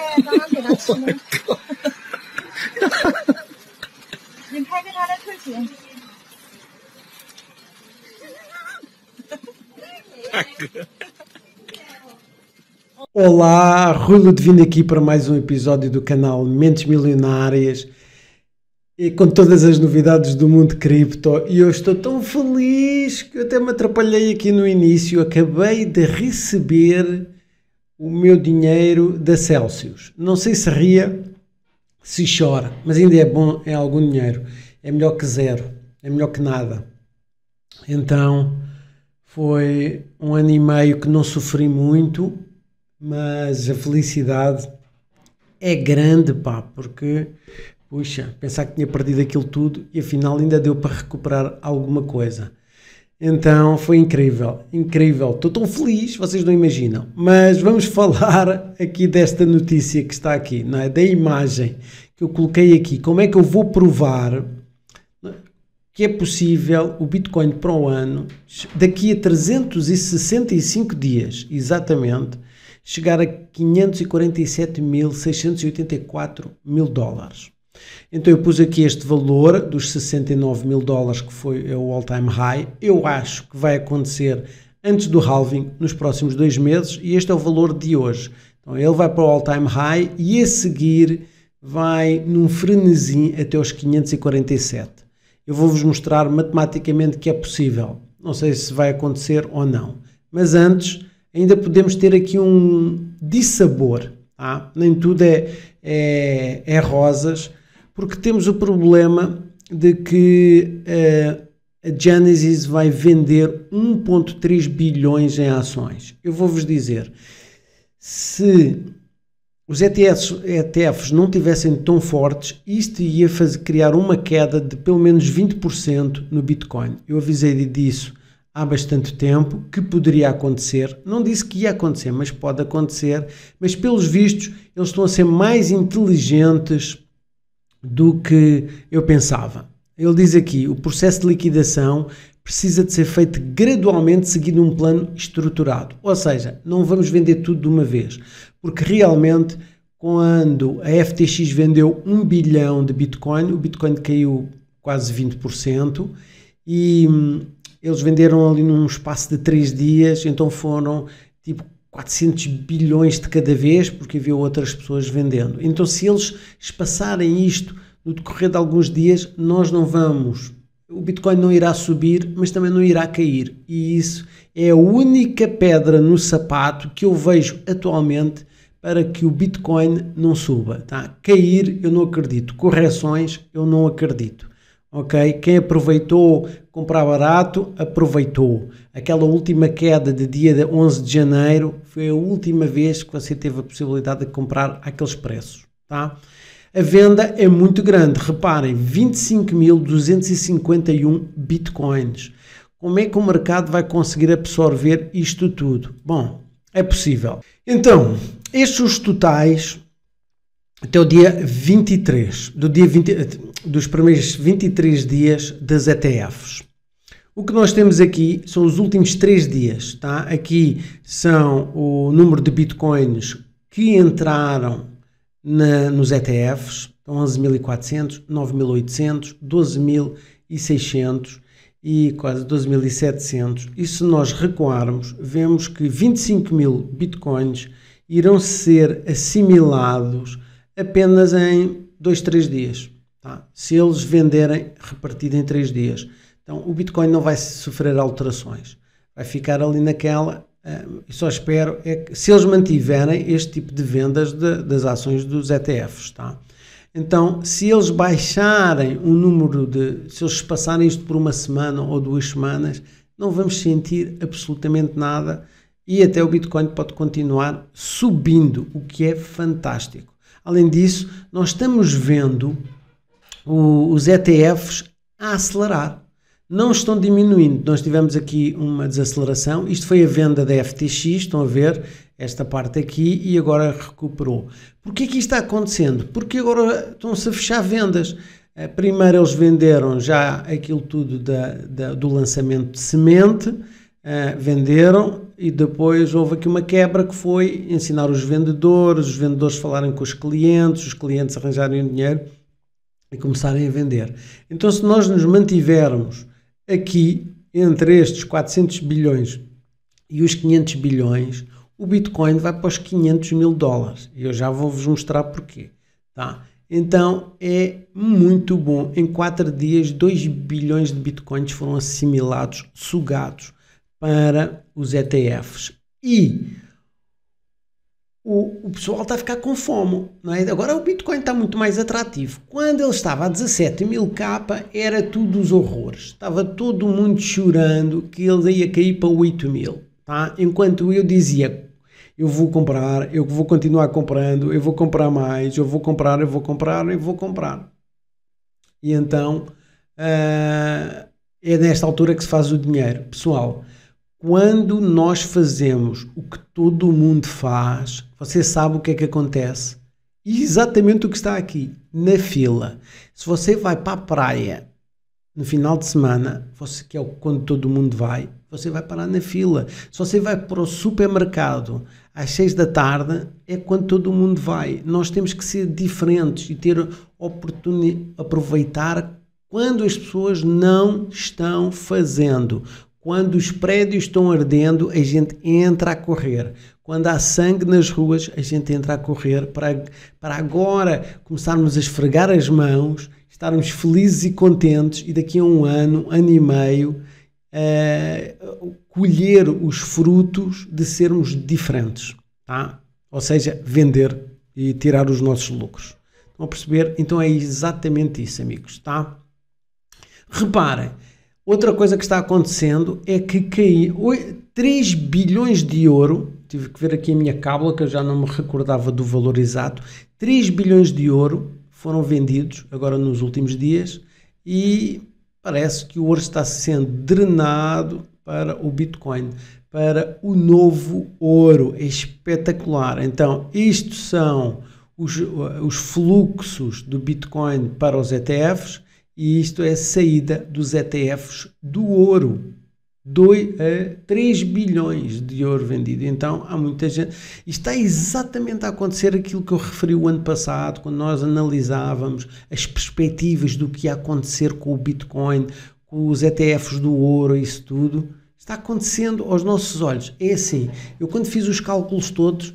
Olá, Rui Ludovino aqui para mais um episódio do canal Mentes Milionárias e com todas as novidades do mundo cripto. E eu estou tão feliz que eu até me atrapalhei aqui no início. Acabei de receber o meu dinheiro da Celsius. Não sei se ria, se chora, mas ainda é bom, é algum dinheiro. É melhor que zero, é melhor que nada. Então foi um ano e meio que não sofri muito, mas a felicidade é grande, pá, porque, puxa, pensar que tinha perdido aquilo tudo e afinal ainda deu para recuperar alguma coisa. Então foi incrível, incrível. Estou tão feliz, vocês não imaginam. Mas vamos falar aqui desta notícia que está aqui, não é? da imagem que eu coloquei aqui. Como é que eu vou provar é, que é possível o Bitcoin para o ano, daqui a 365 dias, exatamente, chegar a 547.684 mil dólares? Então eu pus aqui este valor dos 69 mil dólares, que foi é o all-time high. Eu acho que vai acontecer antes do halving, nos próximos dois meses, e este é o valor de hoje. Então ele vai para o all-time high e a seguir vai num frenesim até os 547. Eu vou-vos mostrar matematicamente que é possível. Não sei se vai acontecer ou não. Mas antes, ainda podemos ter aqui um dissabor. Tá? Nem tudo é, é, é rosas porque temos o problema de que uh, a Genesis vai vender 1,3 bilhões em ações. Eu vou-vos dizer, se os ETFs, ETFs, não tivessem tão fortes, isto ia fazer, criar uma queda de pelo menos 20% no Bitcoin. Eu avisei disso há bastante tempo, que poderia acontecer. Não disse que ia acontecer, mas pode acontecer. Mas pelos vistos, eles estão a ser mais inteligentes do que eu pensava. Ele diz aqui: o processo de liquidação precisa de ser feito gradualmente, seguindo um plano estruturado. Ou seja, não vamos vender tudo de uma vez, porque realmente, quando a FTX vendeu um bilhão de Bitcoin, o Bitcoin caiu quase 20% e hum, eles venderam ali num espaço de três dias, então foram tipo 400 bilhões de cada vez, porque havia outras pessoas vendendo. Então, se eles espaçarem isto no decorrer de alguns dias, nós não vamos. O Bitcoin não irá subir, mas também não irá cair. E isso é a única pedra no sapato que eu vejo atualmente para que o Bitcoin não suba. Tá? Cair, eu não acredito. Correções, eu não acredito ok? Quem aproveitou comprar barato, aproveitou. Aquela última queda de dia de 11 de janeiro foi a última vez que você teve a possibilidade de comprar aqueles preços, tá? A venda é muito grande, reparem, 25.251 bitcoins. Como é que o mercado vai conseguir absorver isto tudo? Bom, é possível. Então, estes os totais até o dia 23, do dia 20, dos primeiros 23 dias das ETFs. O que nós temos aqui são os últimos 3 dias, tá? Aqui são o número de bitcoins que entraram na, nos ETFs, 11.400, 9.800, 12.600 e quase 12.700. E se nós recuarmos, vemos que 25.000 bitcoins irão ser assimilados apenas em 2, 3 dias. Tá? Se eles venderem repartido em 3 dias. Então o Bitcoin não vai sofrer alterações. Vai ficar ali naquela. Uh, só espero é que se eles mantiverem este tipo de vendas de, das ações dos ETFs. Tá? Então, se eles baixarem o número de. Se eles passarem isto por uma semana ou duas semanas, não vamos sentir absolutamente nada e até o Bitcoin pode continuar subindo, o que é fantástico. Além disso, nós estamos vendo os ETFs a acelerar. Não estão diminuindo. Nós tivemos aqui uma desaceleração. Isto foi a venda da FTX, estão a ver esta parte aqui e agora recuperou. Por que é isto está acontecendo? Porque agora estão-se a fechar vendas. Eh, primeiro eles venderam já aquilo tudo da, da, do lançamento de semente, Uh, venderam e depois houve aqui uma quebra que foi ensinar os vendedores, os vendedores falarem com os clientes, os clientes arranjarem o dinheiro e começarem a vender. Então, se nós nos mantivermos aqui entre estes 400 bilhões e os 500 bilhões, o Bitcoin vai para os 500 mil dólares. E eu já vou-vos mostrar porquê. Tá? Então é muito bom. Em 4 dias, 2 bilhões de bitcoins foram assimilados, sugados para os ETFs. E o, o pessoal está a ficar com fome. Não é? Agora o Bitcoin está muito mais atrativo. Quando ele estava a 17 mil capa, era tudo os horrores. Estava todo mundo chorando que ele ia cair para 8 mil. Tá? Enquanto eu dizia, eu vou comprar, eu vou continuar comprando, eu vou comprar mais, eu vou comprar, eu vou comprar, eu vou comprar. E então uh, é nesta altura que se faz o dinheiro. Pessoal, quando nós fazemos o que todo mundo faz, você sabe o que é que acontece. E exatamente o que está aqui, na fila. Se você vai para a praia no final de semana, você que é quando todo mundo vai, você vai parar na fila. Se você vai para o supermercado às seis da tarde, é quando todo mundo vai. Nós temos que ser diferentes e ter oportunidade, aproveitar quando as pessoas não estão fazendo. Quando os prédios estão ardendo, a gente entra a correr. Quando há sangue nas ruas, a gente entra a correr para, para agora começarmos a esfregar as mãos, estarmos felizes e contentes e daqui a um ano, ano e meio, eh, colher os frutos de sermos diferentes. Tá? Ou seja, vender e tirar os nossos lucros. Estão a perceber? Então é exatamente isso, amigos. Tá? Reparem. Outra coisa que está acontecendo é que caiu 3 bilhões de ouro. Tive que ver aqui a minha cábula, que eu já não me recordava do valor exato. 3 bilhões de ouro foram vendidos agora nos últimos dias e parece que o ouro está sendo drenado para o Bitcoin, para o novo ouro. É espetacular. Então, isto são os, os fluxos do Bitcoin para os ETFs e isto é saída dos ETFs do ouro. dois é, 3 bilhões de ouro vendido. Então há muita gente. Está exatamente a acontecer aquilo que eu referi o ano passado, quando nós analisávamos as perspectivas do que ia acontecer com o Bitcoin, com os ETFs do ouro, isso tudo. Está acontecendo aos nossos olhos. É assim. Eu, quando fiz os cálculos todos,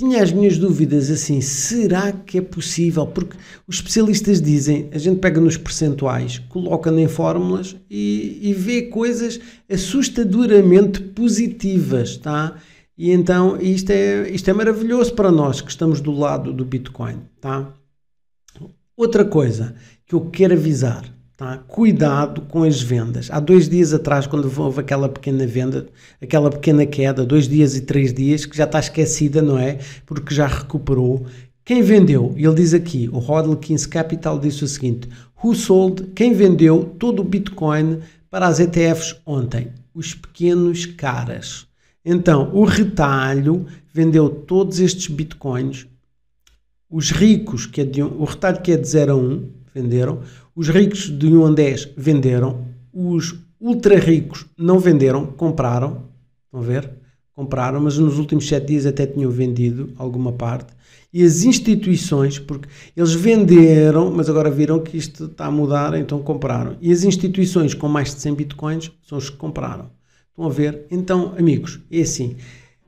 tinha as minhas dúvidas assim, será que é possível? Porque os especialistas dizem, a gente pega nos percentuais, coloca em fórmulas e, e vê coisas assustadoramente positivas, tá? E então isto é, isto é maravilhoso para nós que estamos do lado do Bitcoin, tá? Outra coisa que eu quero avisar, Tá? Cuidado com as vendas. Há dois dias atrás, quando houve aquela pequena venda, aquela pequena queda, dois dias e três dias, que já está esquecida, não é? Porque já recuperou. Quem vendeu? Ele diz aqui, o rodel Kings Capital disse o seguinte: Who sold? Quem vendeu todo o Bitcoin para as ETFs ontem? Os pequenos caras. Então, o retalho vendeu todos estes Bitcoins. Os ricos, que é de, o retalho que é de 0 a 1, um, venderam os ricos de 1 a 10 venderam, os ultra ricos não venderam, compraram, estão a ver? Compraram, mas nos últimos 7 dias até tinham vendido alguma parte. E as instituições, porque eles venderam, mas agora viram que isto está a mudar, então compraram. E as instituições com mais de 100 bitcoins são os que compraram. Estão a ver? Então, amigos, é assim.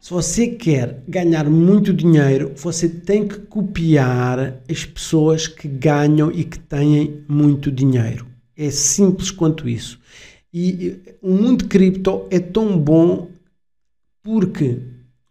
Se você quer ganhar muito dinheiro, você tem que copiar as pessoas que ganham e que têm muito dinheiro. É simples quanto isso. E o mundo cripto é tão bom porque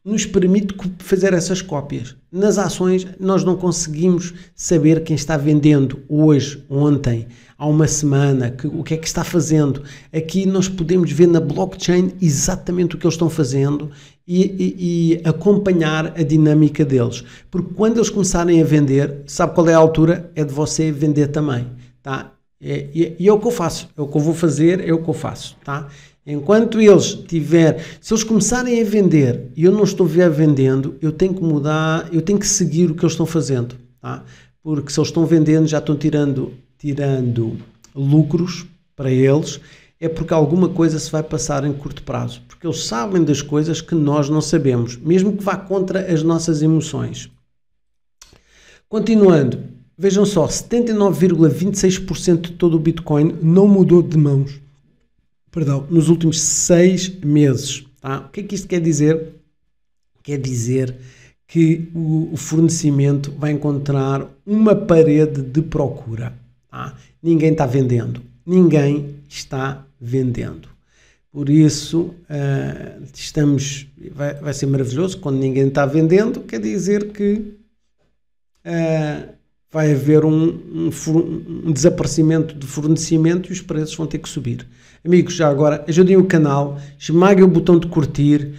nos permite fazer essas cópias. Nas ações, nós não conseguimos saber quem está vendendo hoje, ontem, há uma semana, que, o que é que está fazendo. Aqui nós podemos ver na blockchain exatamente o que eles estão fazendo e, e, acompanhar a dinâmica deles. Porque quando eles começarem a vender, sabe qual é a altura? É de você vender também, tá? É, e, e é o que eu faço, é o que eu vou fazer, é o que eu faço, tá? Enquanto eles tiver, se eles começarem a vender e eu não estou vendendo, eu tenho que mudar, eu tenho que seguir o que eles estão fazendo, tá? Porque se eles estão vendendo, já estão tirando, tirando lucros para eles é porque alguma coisa se vai passar em curto prazo, porque eles sabem das coisas que nós não sabemos, mesmo que vá contra as nossas emoções. Continuando, vejam só, 79,26% de todo o Bitcoin não mudou de mãos, perdão, nos últimos seis meses. Tá? O que é que isto quer dizer? Quer dizer que o fornecimento vai encontrar uma parede de procura. Tá? Ninguém está vendendo, ninguém está vendendo. Por isso, uh, estamos, vai, vai, ser maravilhoso quando ninguém está vendendo, quer dizer que uh, vai haver um, um, um, desaparecimento de fornecimento e os preços vão ter que subir. Amigos, já agora, ajudem o canal, esmaguem o botão de curtir.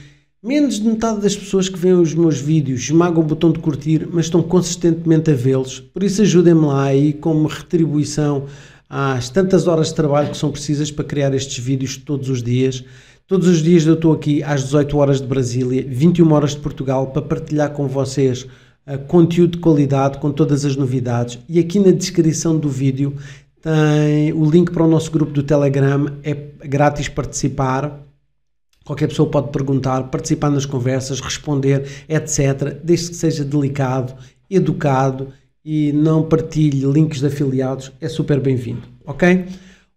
Menos de metade das pessoas que veem os meus vídeos esmagam o botão de curtir, mas estão consistentemente a vê-los. Por isso, ajudem-me lá aí como retribuição às tantas horas de trabalho que são precisas para criar estes vídeos todos os dias. Todos os dias eu estou aqui às 18 horas de Brasília, 21 horas de Portugal, para partilhar com vocês uh, conteúdo de qualidade com todas as novidades. E aqui na descrição do vídeo tem o link para o nosso grupo do Telegram, é grátis participar. Qualquer pessoa pode perguntar, participar nas conversas, responder, etc., desde que seja delicado, educado e não partilhe links de afiliados, é super bem-vindo, ok?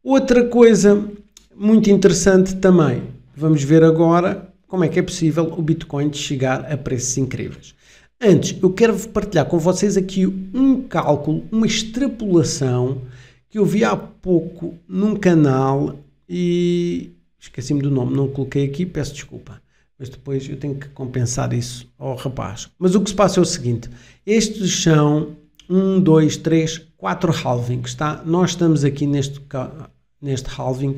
Outra coisa muito interessante também, vamos ver agora como é que é possível o Bitcoin chegar a preços incríveis. Antes, eu quero partilhar com vocês aqui um cálculo, uma extrapolação que eu vi há pouco num canal e esqueci-me do nome, não coloquei aqui, peço desculpa. Mas depois eu tenho que compensar isso ao rapaz. Mas o que se passa é o seguinte: estes são 1, 2, 3, 4 halvings. Tá? Nós estamos aqui neste, neste halving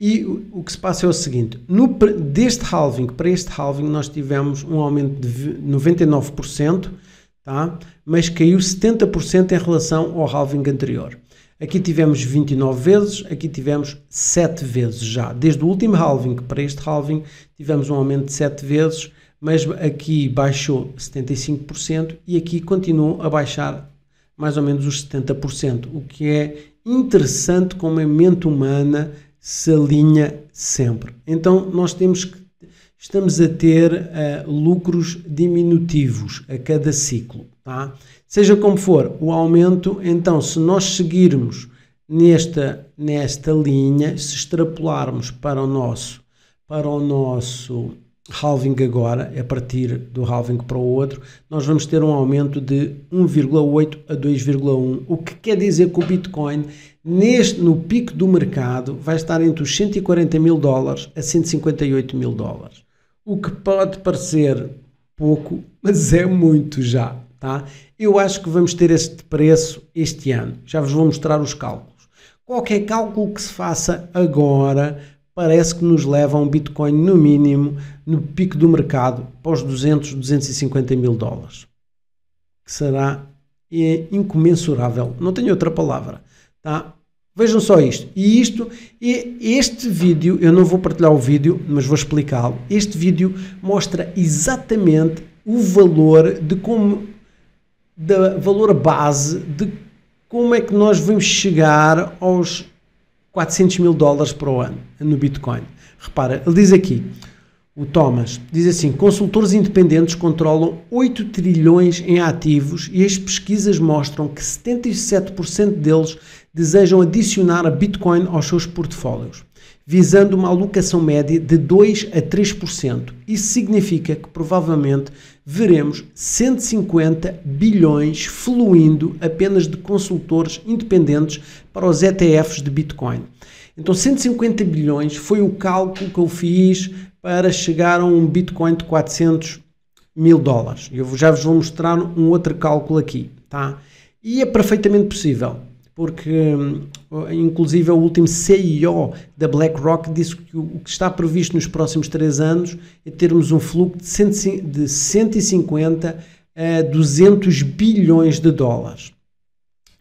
e o que se passa é o seguinte: no, deste halving para este halving, nós tivemos um aumento de 99%, tá? mas caiu 70% em relação ao halving anterior. Aqui tivemos 29 vezes, aqui tivemos 7 vezes já. Desde o último halving para este halving, tivemos um aumento de 7 vezes, mas aqui baixou 75% e aqui continuou a baixar mais ou menos os 70%, o que é interessante como a mente humana se alinha sempre. Então nós temos que estamos a ter uh, lucros diminutivos a cada ciclo, tá? Seja como for, o aumento, então se nós seguirmos nesta nesta linha, se extrapolarmos para o nosso para o nosso halving agora, a partir do halving para o outro, nós vamos ter um aumento de 1,8 a 2,1, o que quer dizer que o Bitcoin, neste, no pico do mercado, vai estar entre os 140 mil dólares a 158 mil dólares. O que pode parecer pouco, mas é muito já, tá? Eu acho que vamos ter este preço este ano. Já vos vou mostrar os cálculos. Qualquer cálculo que se faça agora parece que nos leva a um Bitcoin no mínimo, no pico do mercado, para 200, 250 mil dólares. Que será incomensurável, não tenho outra palavra. Tá? Vejam só isto. E isto, e este vídeo, eu não vou partilhar o vídeo, mas vou explicá-lo. Este vídeo mostra exatamente o valor de como da valor base de como é que nós vamos chegar aos 400 mil dólares por ano no Bitcoin. Repara, ele diz aqui, o Thomas, diz assim: consultores independentes controlam 8 trilhões em ativos e as pesquisas mostram que 77% deles desejam adicionar a Bitcoin aos seus portfólios visando uma alocação média de 2 a 3%. Isso significa que provavelmente veremos 150 bilhões fluindo apenas de consultores independentes para os ETFs de Bitcoin. Então, 150 bilhões foi o cálculo que eu fiz para chegar a um Bitcoin de 400 mil dólares. Eu já vos vou mostrar um outro cálculo aqui, tá? E é perfeitamente possível porque hum, inclusive é o último CIO da BlackRock disse que o que está previsto nos próximos três anos é termos um fluxo de 150 a 200 bilhões de dólares.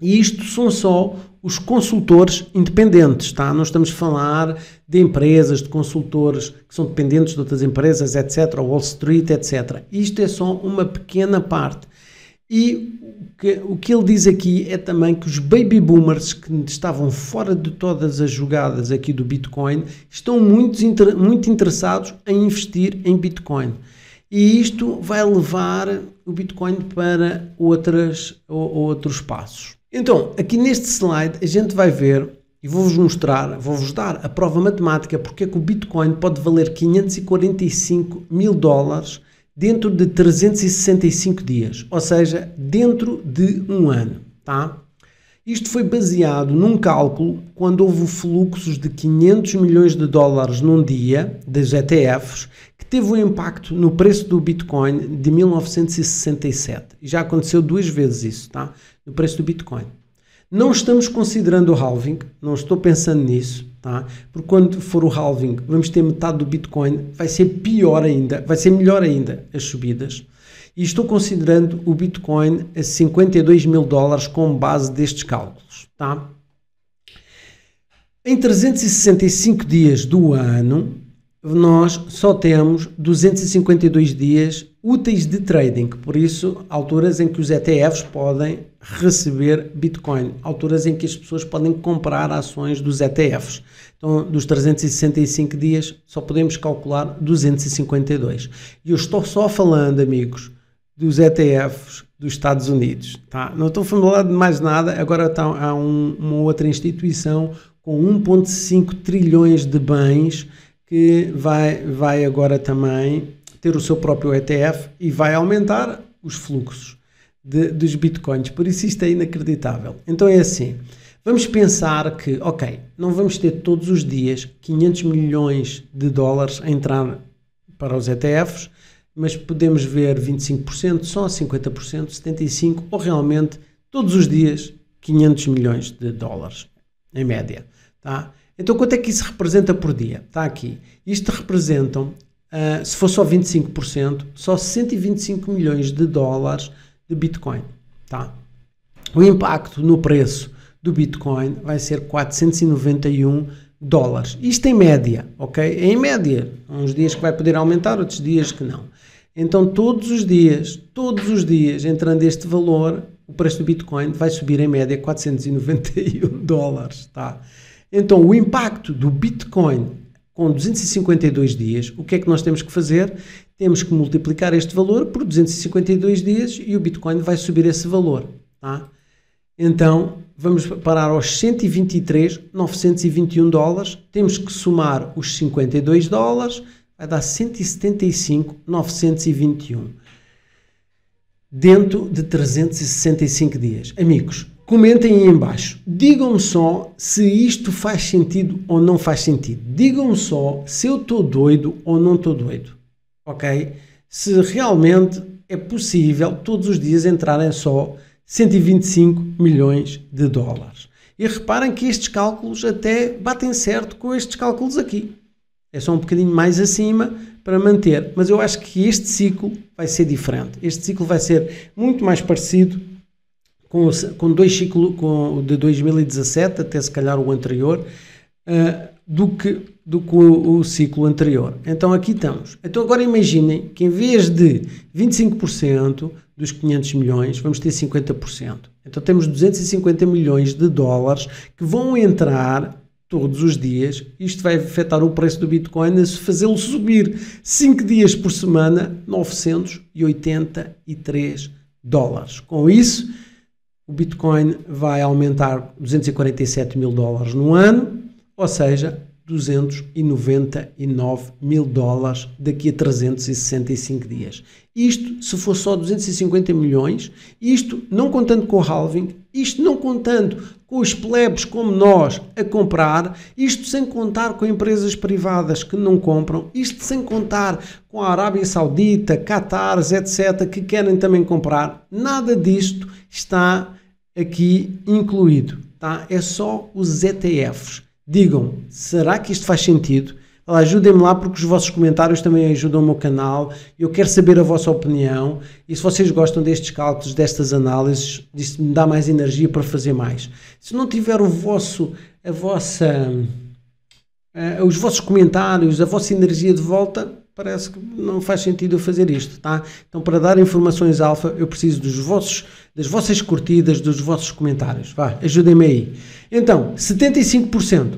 E isto são só os consultores independentes, tá? Não estamos a falar de empresas, de consultores que são dependentes de outras empresas, etc., Wall Street, etc. Isto é só uma pequena parte. E o que, o que ele diz aqui é também que os baby boomers que estavam fora de todas as jogadas aqui do Bitcoin estão muito, inter, muito interessados em investir em Bitcoin. E isto vai levar o Bitcoin para outras, outros passos. Então, aqui neste slide, a gente vai ver e vou-vos mostrar, vou-vos dar a prova matemática porque é que o Bitcoin pode valer 545 mil dólares dentro de 365 dias, ou seja, dentro de um ano. Tá? Isto foi baseado num cálculo quando houve fluxos de 500 milhões de dólares num dia das ETFs que teve um impacto no preço do Bitcoin de 1967. Já aconteceu duas vezes isso, tá? No preço do Bitcoin. Não estamos considerando o halving, não estou pensando nisso, Tá? Porque quando for o halving, vamos ter metade do Bitcoin, vai ser pior ainda, vai ser melhor ainda as subidas. E estou considerando o Bitcoin a 52 mil dólares com base destes cálculos. Tá? Em 365 dias do ano, nós só temos 252 dias úteis de trading, por isso, alturas em que os ETFs podem receber Bitcoin, alturas em que as pessoas podem comprar ações dos ETFs. Então, dos 365 dias, só podemos calcular 252. E eu estou só falando, amigos, dos ETFs dos Estados Unidos. Tá? Não estou falando de mais nada, agora então, há um, uma outra instituição com 1,5 trilhões de bens que vai, vai agora também ter o seu próprio ETF e vai aumentar os fluxos de, dos bitcoins. Por isso isto é inacreditável. Então é assim, vamos pensar que, ok, não vamos ter todos os dias 500 milhões de dólares a entrar para os ETFs, mas podemos ver 25%, só 50%, 75% ou realmente todos os dias 500 milhões de dólares, em média. Tá? Então, quanto é que isso representa por dia? Está aqui. Isto representam ah, se for só 25%, só 125 milhões de dólares de Bitcoin. Tá? O impacto no preço do Bitcoin vai ser 491 dólares. Isto em média, ok? É em média. uns dias que vai poder aumentar, outros dias que não. Então, todos os dias, todos os dias, entrando este valor, o preço do Bitcoin vai subir em média 491 dólares, tá? Então, o impacto do Bitcoin com 252 dias, o que é que nós temos que fazer? Temos que multiplicar este valor por 252 dias e o Bitcoin vai subir esse valor. Tá? Então, vamos parar aos 123,921 dólares. Temos que somar os 52 dólares, vai dar 175,921 dentro de 365 dias. Amigos, Comentem aí embaixo. Digam-me só se isto faz sentido ou não faz sentido. Digam-me só se eu estou doido ou não estou doido. Ok? Se realmente é possível todos os dias entrarem só 125 milhões de dólares. E reparem que estes cálculos até batem certo com estes cálculos aqui. É só um bocadinho mais acima para manter. Mas eu acho que este ciclo vai ser diferente. Este ciclo vai ser muito mais parecido com, com dois ciclos com, de 2017 até se calhar o anterior, uh, do que, do que o, o, ciclo anterior. Então aqui estamos. Então agora imaginem que em vez de 25% dos 500 milhões, vamos ter 50%. Então temos 250 milhões de dólares que vão entrar todos os dias. Isto vai afetar o preço do Bitcoin a fazê-lo subir 5 dias por semana, 983 dólares. Com isso, o Bitcoin vai aumentar 247 mil dólares no ano, ou seja, 299 mil dólares daqui a 365 dias. Isto, se for só 250 milhões, isto não contando com o halving, isto não contando com os plebes como nós a comprar, isto sem contar com empresas privadas que não compram, isto sem contar com a Arábia Saudita, Qatar, etc., que querem também comprar, nada disto está aqui incluído. Tá? É só os ETFs Digam, será que isto faz sentido? Ajudem-me lá porque os vossos comentários também ajudam o meu canal. Eu quero saber a vossa opinião e se vocês gostam destes cálculos, destas análises, isso me dá mais energia para fazer mais. Se não tiver o vosso, a vossa, eh, os vossos comentários, a vossa energia de volta, parece que não faz sentido eu fazer isto, tá? Então, para dar informações alfa, eu preciso dos vossos, das vossas curtidas, dos vossos comentários. Vá, ajudem-me aí. Então, 75%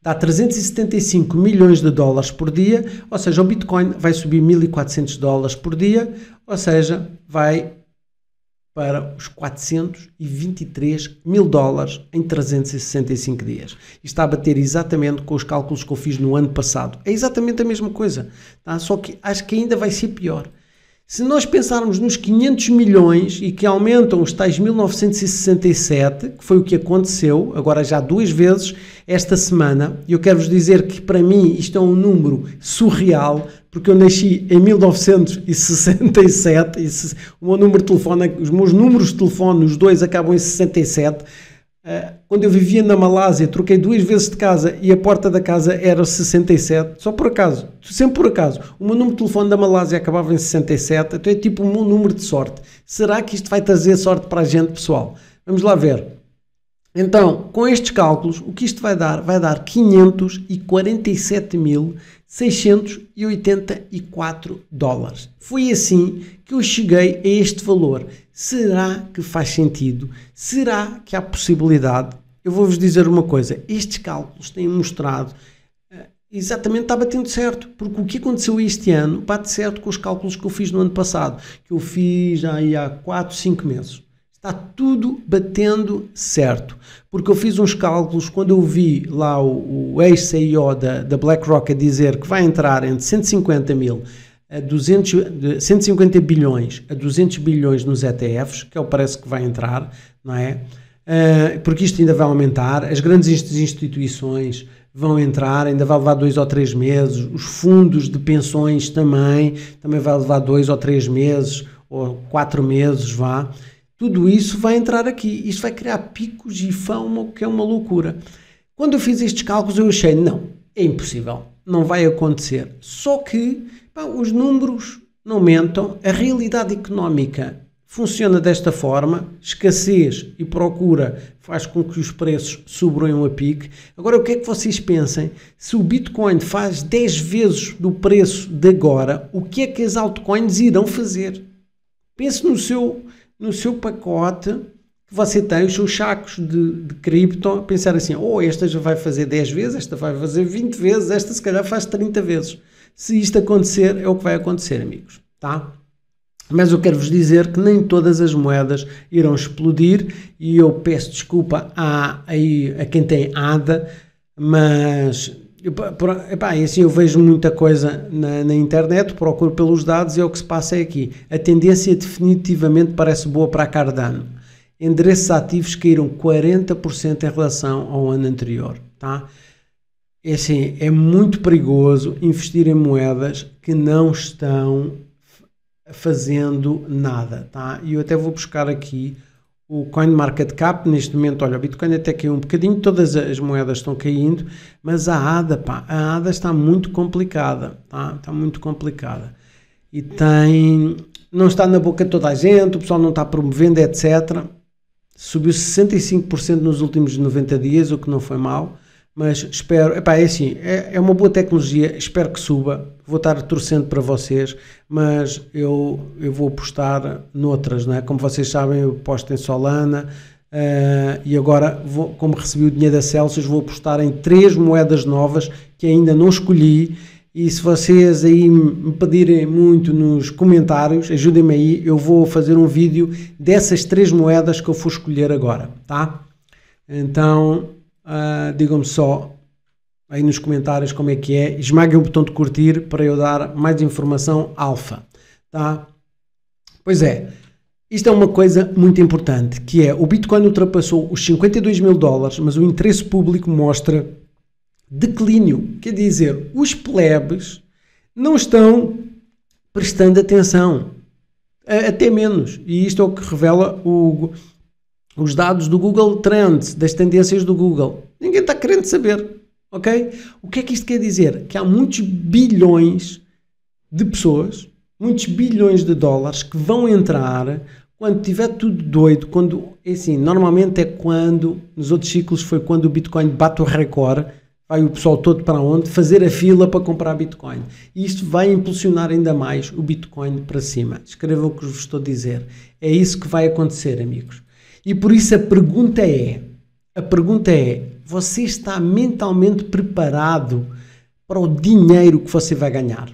dá 375 milhões de dólares por dia, ou seja, o Bitcoin vai subir 1.400 dólares por dia, ou seja, vai para os 423 mil dólares em 365 dias. E está a bater exatamente com os cálculos que eu fiz no ano passado. É exatamente a mesma coisa, tá? só que acho que ainda vai ser pior. Se nós pensarmos nos 500 milhões e que aumentam os tais 1967, que foi o que aconteceu, agora já duas vezes esta semana, e eu quero vos dizer que para mim isto é um número surreal, porque eu nasci em 1967, e o meu número de telefone, os meus números de telefone, os dois acabam em 67. Ah, quando eu vivia na Malásia, troquei duas vezes de casa e a porta da casa era 67, só por acaso, sempre por acaso. O meu número de telefone da Malásia acabava em 67, então é tipo o meu número de sorte. Será que isto vai trazer sorte para a gente, pessoal? Vamos lá ver. Então, com estes cálculos, o que isto vai dar? Vai dar 547 mil. 684 dólares. Foi assim que eu cheguei a este valor. Será que faz sentido? Será que há possibilidade? Eu vou-vos dizer uma coisa: estes cálculos têm mostrado eh, exatamente está batendo certo, porque o que aconteceu este ano bate certo com os cálculos que eu fiz no ano passado, que eu fiz aí há 4, 5 meses. Está tudo batendo certo. Porque eu fiz uns cálculos quando eu vi lá o, o ex-CEO da, da BlackRock a dizer que vai entrar entre 150 mil a 200, 150 bilhões a 200 bilhões nos ETFs, que é o parece que vai entrar, não é? Ah, porque isto ainda vai aumentar, as grandes instituições vão entrar, ainda vai levar dois ou três meses, os fundos de pensões também, também vai levar dois ou três meses, ou quatro meses, vá. Tudo isso vai entrar aqui. Isto vai criar picos e fama, que é uma loucura. Quando eu fiz estes cálculos, eu achei, não, é impossível. Não vai acontecer. Só que pá, os números não aumentam, A realidade económica funciona desta forma. Escassez e procura faz com que os preços subam a pique. Agora, o que é que vocês pensem? Se o Bitcoin faz 10 vezes do preço de agora, o que é que as altcoins irão fazer? Pense no seu no seu pacote você tem os seus sacos de, de cripto, pensar assim, oh, esta já vai fazer 10 vezes, esta vai fazer 20 vezes, esta se calhar faz 30 vezes. Se isto acontecer, é o que vai acontecer, amigos, tá? Mas eu quero vos dizer que nem todas as moedas irão explodir e eu peço desculpa a, a, a quem tem ADA, mas Epá, assim, eu vejo muita coisa na, na, internet, procuro pelos dados e é o que se passa é aqui. A tendência definitivamente parece boa para a Cardano. Endereços ativos caíram 40% em relação ao ano anterior. Tá? É assim, é muito perigoso investir em moedas que não estão fazendo nada. Tá? E eu até vou buscar aqui o CoinMarketCap, neste momento, olha, o Bitcoin até caiu um bocadinho, todas as moedas estão caindo, mas a ADA, pá, a ADA está muito complicada, tá? está muito complicada. E tem, não está na boca de toda a gente, o pessoal não está promovendo, etc. Subiu 65% nos últimos 90 dias, o que não foi mal mas espero, epá, é assim, é, é uma boa tecnologia, espero que suba, vou estar torcendo para vocês, mas eu, eu vou apostar noutras, é como vocês sabem, eu aposto em Solana, uh, e agora, vou, como recebi o dinheiro da Celsius, vou apostar em três moedas novas que ainda não escolhi, e se vocês aí me pedirem muito nos comentários, ajudem-me aí, eu vou fazer um vídeo dessas três moedas que eu for escolher agora, tá? Então, Uh, Digam-me só aí nos comentários como é que é. Esmaguem o botão de curtir para eu dar mais informação alfa. Tá? Pois é, isto é uma coisa muito importante, que é o Bitcoin ultrapassou os 52 mil dólares, mas o interesse público mostra declínio. Quer dizer, os plebes não estão prestando atenção. Até menos. E isto é o que revela o, os dados do Google Trends, das tendências do Google. Ninguém está querendo saber, ok? O que é que isto quer dizer? Que há muitos bilhões de pessoas, muitos bilhões de dólares que vão entrar quando tiver tudo doido, quando, é assim, normalmente é quando, nos outros ciclos foi quando o Bitcoin bate o recorde, vai o pessoal todo para onde? Fazer a fila para comprar Bitcoin. E isto vai impulsionar ainda mais o Bitcoin para cima. Escrevam o que vos estou a dizer. É isso que vai acontecer, amigos. E por isso a pergunta é: a pergunta é, você está mentalmente preparado para o dinheiro que você vai ganhar?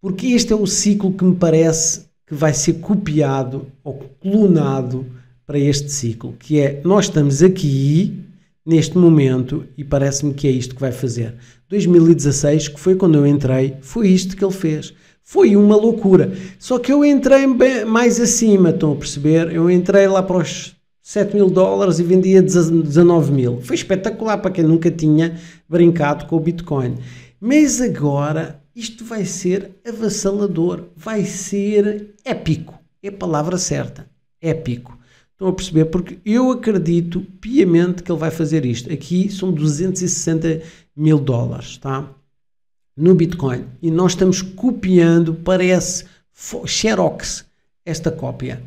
Porque este é o ciclo que me parece que vai ser copiado ou clonado para este ciclo, que é nós estamos aqui neste momento e parece-me que é isto que vai fazer. 2016, que foi quando eu entrei, foi isto que ele fez. Foi uma loucura. Só que eu entrei mais acima, estão a perceber? Eu entrei lá para os 7 mil dólares e vendia 19 mil. Foi espetacular para quem nunca tinha brincado com o Bitcoin. Mas agora isto vai ser avassalador, vai ser épico. É a palavra certa, épico. Estão a perceber? Porque eu acredito piamente que ele vai fazer isto. Aqui são 260 mil dólares, tá? No Bitcoin. E nós estamos copiando, parece Xerox, esta cópia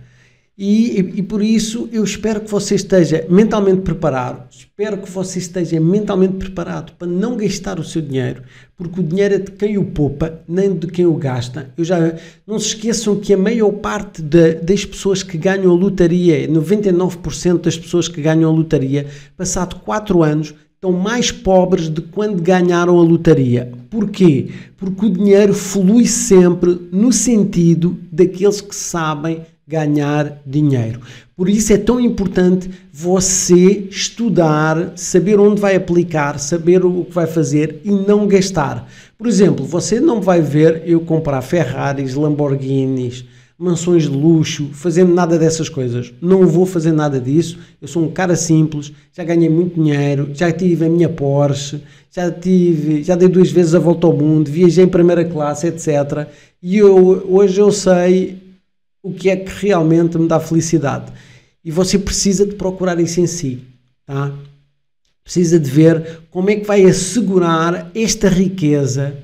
e, e, por isso eu espero que você esteja mentalmente preparado, espero que você esteja mentalmente preparado para não gastar o seu dinheiro, porque o dinheiro é de quem o poupa, nem de quem o gasta. Eu já não se esqueçam que a maior parte de, das pessoas que ganham a lotaria, 99% das pessoas que ganham a lotaria, passado 4 anos, estão mais pobres de quando ganharam a lotaria. Porquê? Porque o dinheiro flui sempre no sentido daqueles que sabem ganhar dinheiro. Por isso é tão importante você estudar, saber onde vai aplicar, saber o que vai fazer e não gastar. Por exemplo, você não vai ver eu comprar Ferraris, Lamborghinis, mansões de luxo, fazendo nada dessas coisas. Não vou fazer nada disso. Eu sou um cara simples, já ganhei muito dinheiro, já tive a minha Porsche, já tive, já dei duas vezes a volta ao mundo, viajei em primeira classe, etc. E eu hoje eu sei o que é que realmente me dá felicidade. E você precisa de procurar isso em si, tá? Precisa de ver como é que vai assegurar esta riqueza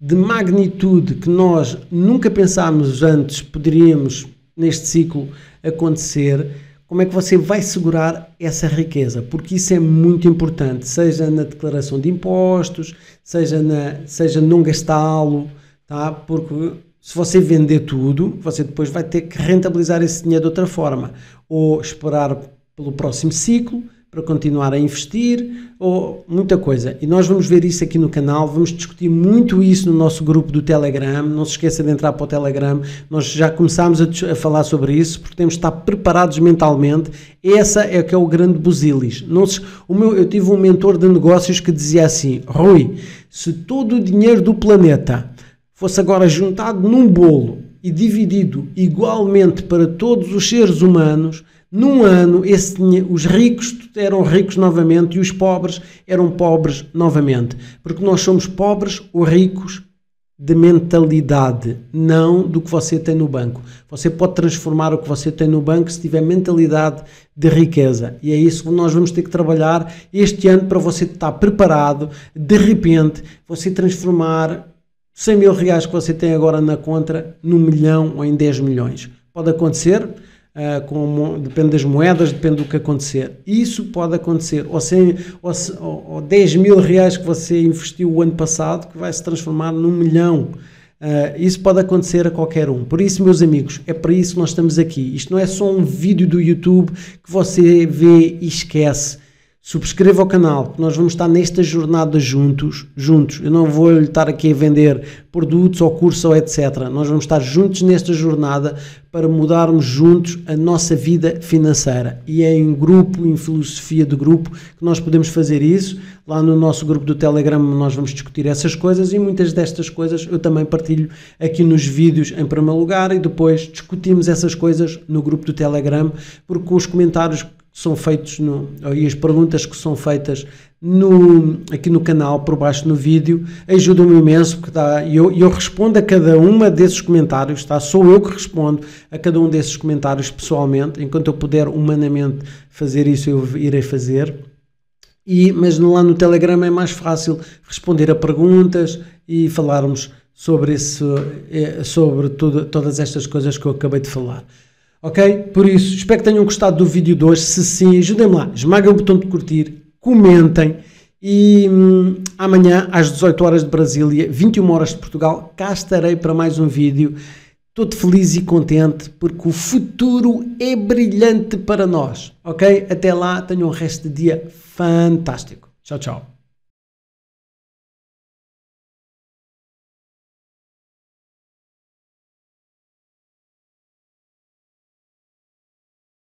de magnitude que nós nunca pensámos antes poderíamos neste ciclo acontecer. Como é que você vai segurar essa riqueza? Porque isso é muito importante, seja na declaração de impostos, seja, na, seja não gastá-lo, tá? porque se você vender tudo, você depois vai ter que rentabilizar esse dinheiro de outra forma, ou esperar pelo próximo ciclo para continuar a investir, ou muita coisa. E nós vamos ver isso aqui no canal, vamos discutir muito isso no nosso grupo do Telegram. Não se esqueça de entrar para o Telegram. Nós já começámos a, a falar sobre isso, porque temos de estar preparados mentalmente. Essa é que é o grande buzilis. Não se, o meu, eu tive um mentor de negócios que dizia assim: Rui, se todo o dinheiro do planeta fosse agora juntado num bolo e dividido igualmente para todos os seres humanos, num ano esse, os ricos eram ricos novamente e os pobres eram pobres novamente. Porque nós somos pobres ou ricos de mentalidade, não do que você tem no banco. Você pode transformar o que você tem no banco se tiver mentalidade de riqueza. E é isso que nós vamos ter que trabalhar este ano para você estar preparado, de repente, você transformar 100 mil reais que você tem agora na conta, num milhão ou em 10 milhões. Pode acontecer, uh, com, depende das moedas, depende do que acontecer. Isso pode acontecer. Ou, 100, ou, ou 10 mil reais que você investiu o ano passado, que vai se transformar num milhão. Uh, isso pode acontecer a qualquer um. Por isso, meus amigos, é para isso que nós estamos aqui. Isto não é só um vídeo do YouTube que você vê e esquece. Subscreva o canal, nós vamos estar nesta jornada juntos, juntos. Eu não vou lhe estar aqui a vender produtos ou curso ou etc. Nós vamos estar juntos nesta jornada para mudarmos juntos a nossa vida financeira. E é em grupo, em filosofia de grupo, que nós podemos fazer isso. Lá no nosso grupo do Telegram nós vamos discutir essas coisas e muitas destas coisas eu também partilho aqui nos vídeos em primeiro lugar e depois discutimos essas coisas no grupo do Telegram, porque os comentários são feitos no, e as perguntas que são feitas no, aqui no canal, por baixo no vídeo, ajudam-me imenso, porque dá, eu, eu respondo a cada uma desses comentários, tá? sou eu que respondo a cada um desses comentários pessoalmente, enquanto eu puder humanamente fazer isso, eu irei fazer. E, mas lá no Telegram é mais fácil responder a perguntas e falarmos sobre, isso eh, sobre tudo, todas estas coisas que eu acabei de falar. Ok? Por isso, espero que tenham gostado do vídeo de hoje. Se sim, ajudem-me lá. Esmaguem o botão de curtir, comentem. E hum, amanhã, às 18 horas de Brasília, 21 horas de Portugal, cá estarei para mais um vídeo. Estou feliz e contente porque o futuro é brilhante para nós. Ok? Até lá, tenham um resto de dia fantástico. Tchau, tchau.